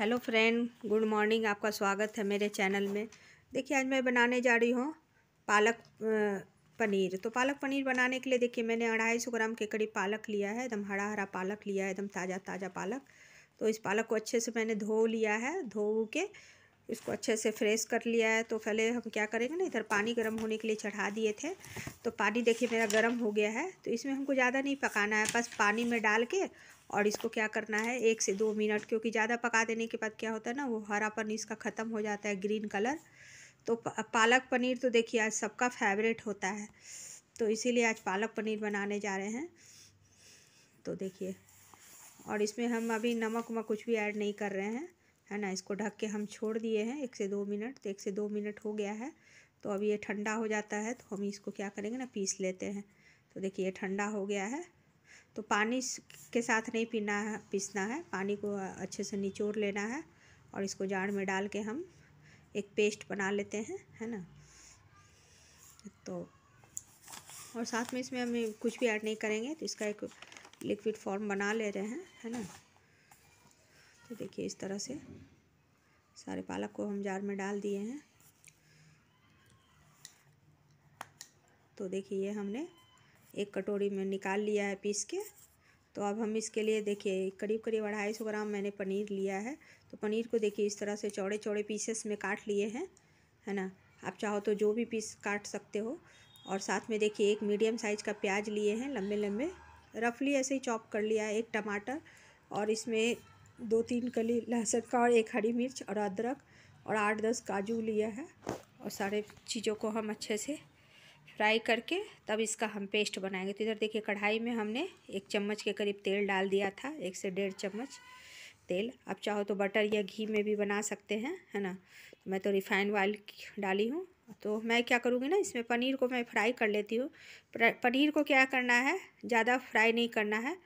hello friend good morning आपका स्वागत है मेरे चैनल में देखिए आज मैं बनाने जा रही हूँ पालक पनीर तो पालक पनीर बनाने के लिए देखिए मैंने अढ़ाई सौ ग्राम के करीब पालक लिया है एकदम हरा हरा पालक लिया है एकदम ताज़ा ताज़ा पालक तो इस पालक को अच्छे से मैंने धो लिया है धो के इसको अच्छे से फ्रेश कर लिया है तो पहले हम क्या करेंगे ना इधर पानी गर्म होने के लिए चढ़ा दिए थे तो पानी देखिए मेरा गर्म हो गया है तो इसमें हमको ज़्यादा नहीं पकाना है बस पानी में डाल के और इसको क्या करना है एक से दो मिनट क्योंकि ज़्यादा पका देने के बाद क्या होता है ना वो हरापन इसका ख़त्म हो जाता है ग्रीन कलर तो पालक पनीर तो देखिए आज सबका फेवरेट होता है तो इसीलिए आज पालक पनीर बनाने जा रहे हैं तो देखिए और इसमें हम अभी नमक वमक कुछ भी ऐड नहीं कर रहे हैं है ना इसको ढक के हम छोड़ दिए हैं एक से दो मिनट तो एक से दो मिनट हो गया है तो अब ये ठंडा हो जाता है तो हम इसको क्या करेंगे ना पीस लेते हैं तो देखिए ये ठंडा हो गया है तो पानी के साथ नहीं पीना है पीसना है पानी को अच्छे से निचोड़ लेना है और इसको जाड़ में डाल के हम एक पेस्ट बना लेते हैं है ना तो और साथ में इसमें हम कुछ भी ऐड नहीं करेंगे तो इसका एक लिक्विड फॉर्म बना ले रहे हैं है ना तो देखिए इस तरह से सारे पालक को हम जार में डाल दिए हैं तो देखिए ये हमने एक कटोरी में निकाल लिया है पीस के तो अब हम इसके लिए देखिए करीब करीब अढ़ाई सौ ग्राम मैंने पनीर लिया है तो पनीर को देखिए इस तरह से चौड़े चौड़े पीसेस में काट लिए हैं है ना आप चाहो तो जो भी पीस काट सकते हो और साथ में देखिए एक मीडियम साइज़ का प्याज लिए हैं लंबे लंबे रफली ऐसे ही चॉप कर लिया है एक टमाटर और इसमें दो तीन कली लहसुन का और एक हरी मिर्च और अदरक और आठ दस काजू लिया है और सारे चीज़ों को हम अच्छे से फ्राई करके तब इसका हम पेस्ट बनाएंगे तो इधर देखिए कढ़ाई में हमने एक चम्मच के करीब तेल डाल दिया था एक से डेढ़ चम्मच तेल आप चाहो तो बटर या घी में भी बना सकते हैं है ना मैं तो रिफाइंड ऑयल डाली हूँ तो मैं क्या करूँगी ना इसमें पनीर को मैं फ्राई कर लेती हूँ पनीर को क्या करना है ज़्यादा फ्राई नहीं करना है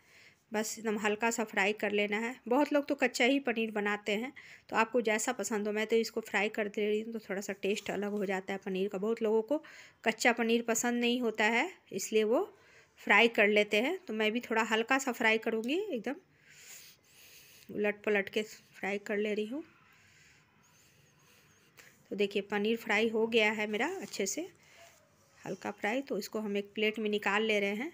बस एकदम हल्का सा फ्राई कर लेना है बहुत लोग तो कच्चा ही पनीर बनाते हैं तो आपको जैसा पसंद हो मैं तो इसको फ्राई कर दे रही हूँ तो थोड़ा सा टेस्ट अलग हो जाता है पनीर का बहुत लोगों को कच्चा पनीर पसंद नहीं होता है इसलिए वो फ्राई कर लेते हैं तो मैं भी थोड़ा हल्का सा फ्राई करूँगी एकदम उलट पलट के फ्राई कर ले रही हूँ तो देखिए पनीर फ्राई हो गया है मेरा अच्छे से हल्का फ्राई तो इसको हम एक प्लेट में निकाल ले रहे हैं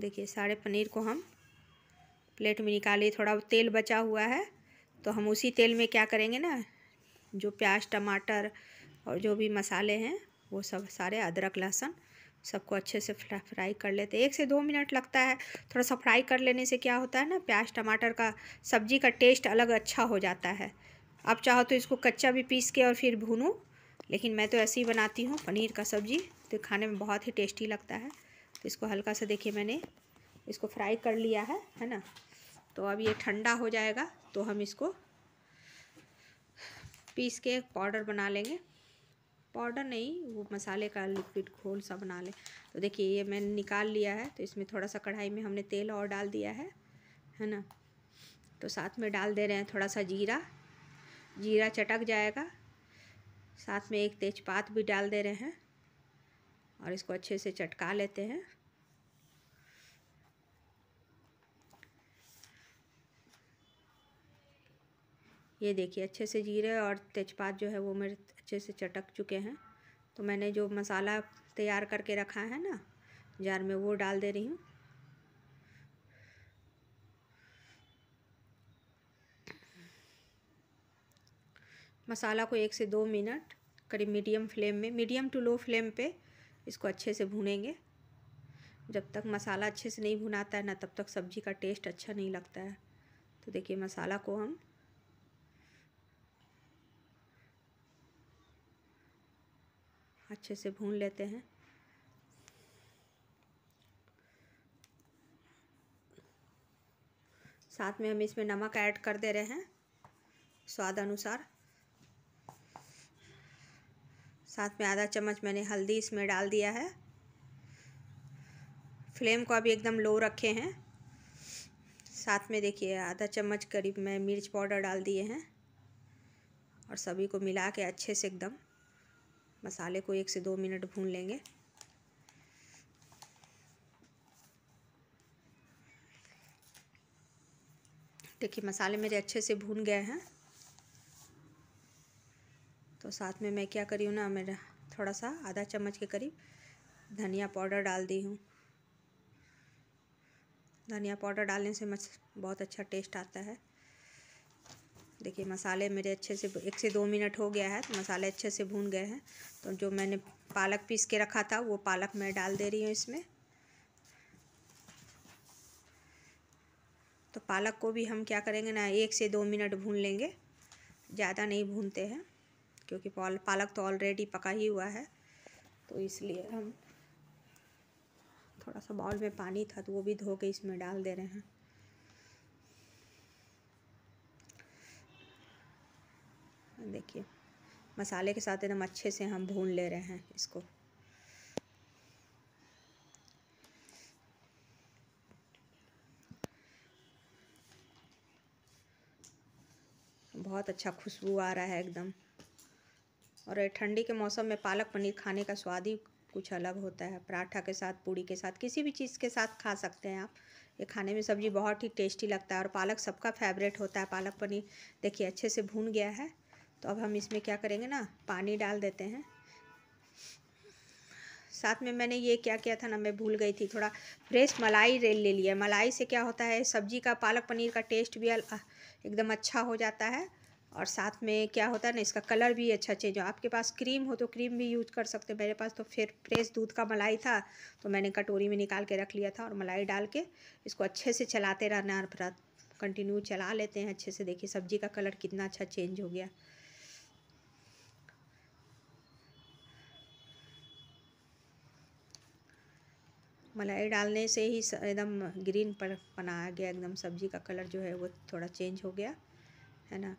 देखिए सारे पनीर को हम प्लेट में निकाले थोड़ा तेल बचा हुआ है तो हम उसी तेल में क्या करेंगे ना जो प्याज टमाटर और जो भी मसाले हैं वो सब सारे अदरक लहसुन सबको अच्छे से फ्राई कर लेते हैं एक से दो मिनट लगता है थोड़ा सा फ्राई कर लेने से क्या होता है ना प्याज टमाटर का सब्जी का टेस्ट अलग अच्छा हो जाता है आप चाहो तो इसको कच्चा भी पीस के और फिर भूनूँ लेकिन मैं तो ऐसे ही बनाती हूँ पनीर का सब्ज़ी तो खाने में बहुत ही टेस्टी लगता है इसको हल्का सा देखिए मैंने इसको फ्राई कर लिया है है ना तो अब ये ठंडा हो जाएगा तो हम इसको पीस के पाउडर बना लेंगे पाउडर नहीं वो मसाले का लिक्विड घोल सा बना लें तो देखिए ये मैंने निकाल लिया है तो इसमें थोड़ा सा कढ़ाई में हमने तेल और डाल दिया है है ना तो साथ में डाल दे रहे हैं थोड़ा सा जीरा जीरा चटक जाएगा साथ में एक तेज़पात भी डाल दे रहे हैं और इसको अच्छे से चटका लेते हैं ये देखिए अच्छे से जीरे और तेजपात जो है वो मेरे अच्छे से चटक चुके हैं तो मैंने जो मसाला तैयार करके रखा है ना जार में वो डाल दे रही हूँ मसाला को एक से दो मिनट करीब मीडियम फ्लेम में मीडियम टू लो फ्लेम पे इसको अच्छे से भूनेंगे जब तक मसाला अच्छे से नहीं भुनाता है ना तब तक सब्ज़ी का टेस्ट अच्छा नहीं लगता है तो देखिए मसाला को हम अच्छे से भून लेते हैं साथ में हम इसमें नमक ऐड कर दे रहे हैं स्वाद अनुसार साथ में आधा चम्मच मैंने हल्दी इसमें डाल दिया है फ्लेम को अभी एकदम लो रखे हैं साथ में देखिए आधा चम्मच करीब मैं मिर्च पाउडर डाल दिए हैं और सभी को मिला के अच्छे से एकदम मसाले को एक से दो मिनट भून लेंगे देखिए मसाले मेरे अच्छे से भून गए हैं साथ में मैं क्या करी हूँ ना मेरा थोड़ा सा आधा चम्मच के करीब धनिया पाउडर डाल दी हूँ धनिया पाउडर डालने से मछ बहुत अच्छा टेस्ट आता है देखिए मसाले मेरे अच्छे से एक से दो मिनट हो गया है तो मसाले अच्छे से भून गए हैं तो जो मैंने पालक पीस के रखा था वो पालक मैं डाल दे रही हूँ इसमें तो पालक को भी हम क्या करेंगे ना एक से दो मिनट भून लेंगे ज़्यादा नहीं भूनते हैं क्योंकि पालक तो ऑलरेडी पका ही हुआ है तो इसलिए हम थोड़ा सा बाउल में पानी था तो वो भी धो के इसमें डाल दे रहे हैं देखिए मसाले के साथ एकदम अच्छे से हम भून ले रहे हैं इसको बहुत अच्छा खुशबू आ रहा है एकदम और ठंडी के मौसम में पालक पनीर खाने का स्वाद ही कुछ अलग होता है पराठा के साथ पूड़ी के साथ किसी भी चीज़ के साथ खा सकते हैं आप ये खाने में सब्ज़ी बहुत ही टेस्टी लगता है और पालक सबका फेवरेट होता है पालक पनीर देखिए अच्छे से भून गया है तो अब हम इसमें क्या करेंगे ना पानी डाल देते हैं साथ में मैंने ये क्या किया था ना मैं भूल गई थी थोड़ा फ्रेश मलाई रेल ले लिया मलाई से क्या होता है सब्ज़ी का पालक पनीर का टेस्ट भी एकदम अच्छा हो जाता है और साथ में क्या होता है ना इसका कलर भी अच्छा चेंज हो आपके पास क्रीम हो तो क्रीम भी यूज कर सकते हैं मेरे पास तो फिर फ्रेश दूध का मलाई था तो मैंने कटोरी में निकाल के रख लिया था और मलाई डाल के इसको अच्छे से चलाते रहना फिर कंटिन्यू चला लेते हैं अच्छे से देखिए सब्जी का कलर कितना अच्छा चेंज हो गया मलाई डालने से ही एकदम ग्रीन पर बनाया गया एकदम सब्जी का कलर जो है वो थोड़ा चेंज हो गया है ना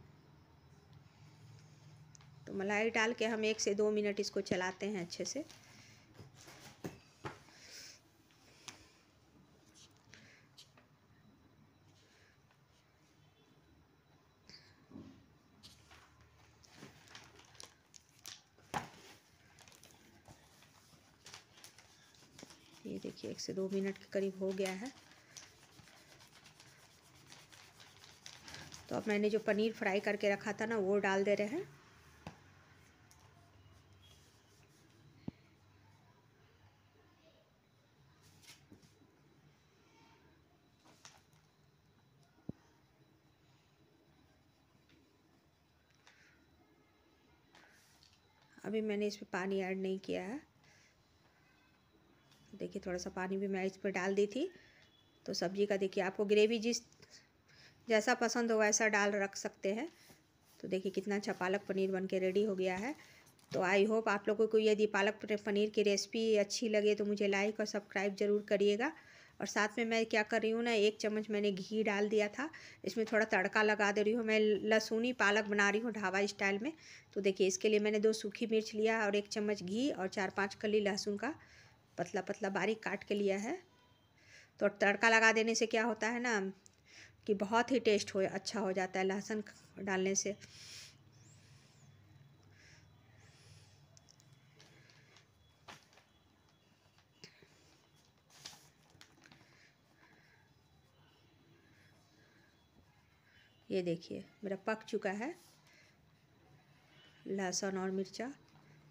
मलाई डाल के हम एक से दो मिनट इसको चलाते हैं अच्छे से ये देखिए एक से दो मिनट के करीब हो गया है तो अब मैंने जो पनीर फ्राई करके रखा था ना वो डाल दे रहे हैं अभी मैंने इस पर पानी ऐड नहीं किया है देखिए थोड़ा सा पानी भी मैं इस पर डाल दी थी तो सब्ज़ी का देखिए आपको ग्रेवी जिस जैसा पसंद हो वैसा डाल रख सकते हैं तो देखिए कितना अच्छा पालक पनीर बन के रेडी हो गया है तो आई होप आप लोगों को यदि पालक पनीर की रेसिपी अच्छी लगे तो मुझे लाइक और सब्सक्राइब ज़रूर करिएगा और साथ में मैं क्या कर रही हूँ ना एक चम्मच मैंने घी डाल दिया था इसमें थोड़ा तड़का लगा दे रही हूँ मैं लहसुनी पालक बना रही हूँ ढाबा स्टाइल में तो देखिए इसके लिए मैंने दो सूखी मिर्च लिया और एक चम्मच घी और चार पाँच कली लहसुन का पतला पतला बारीक काट के लिया है तो तड़का लगा देने से क्या होता है ना कि बहुत ही टेस्ट हो अच्छा हो जाता है लहसुन डालने से ये देखिए मेरा पक चुका है लहसुन और मिर्चा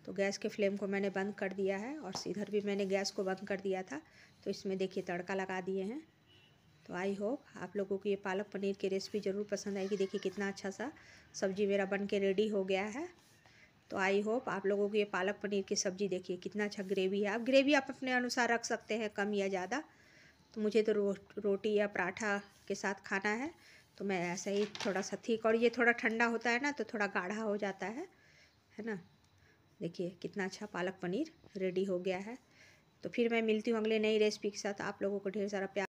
तो गैस के फ्लेम को मैंने बंद कर दिया है और इधर भी मैंने गैस को बंद कर दिया था तो इसमें देखिए तड़का लगा दिए हैं तो आई होप आप लोगों को ये पालक पनीर की रेसिपी ज़रूर पसंद आएगी देखिए कितना अच्छा सा सब्ज़ी मेरा बन के रेडी हो गया है तो आई होप आप लोगों को ये पालक पनीर की सब्ज़ी देखिए कितना अच्छा ग्रेवी है आप ग्रेवी आप अपने अनुसार रख सकते हैं कम या ज़्यादा तो मुझे तो रो, रोटी या पराठा के साथ खाना है तो मैं ऐसे ही थोड़ा सा ठीक और ये थोड़ा ठंडा होता है ना तो थोड़ा गाढ़ा हो जाता है है ना देखिए कितना अच्छा पालक पनीर रेडी हो गया है तो फिर मैं मिलती हूँ अगले नई रेसिपी के साथ आप लोगों को ढेर सारा प्यार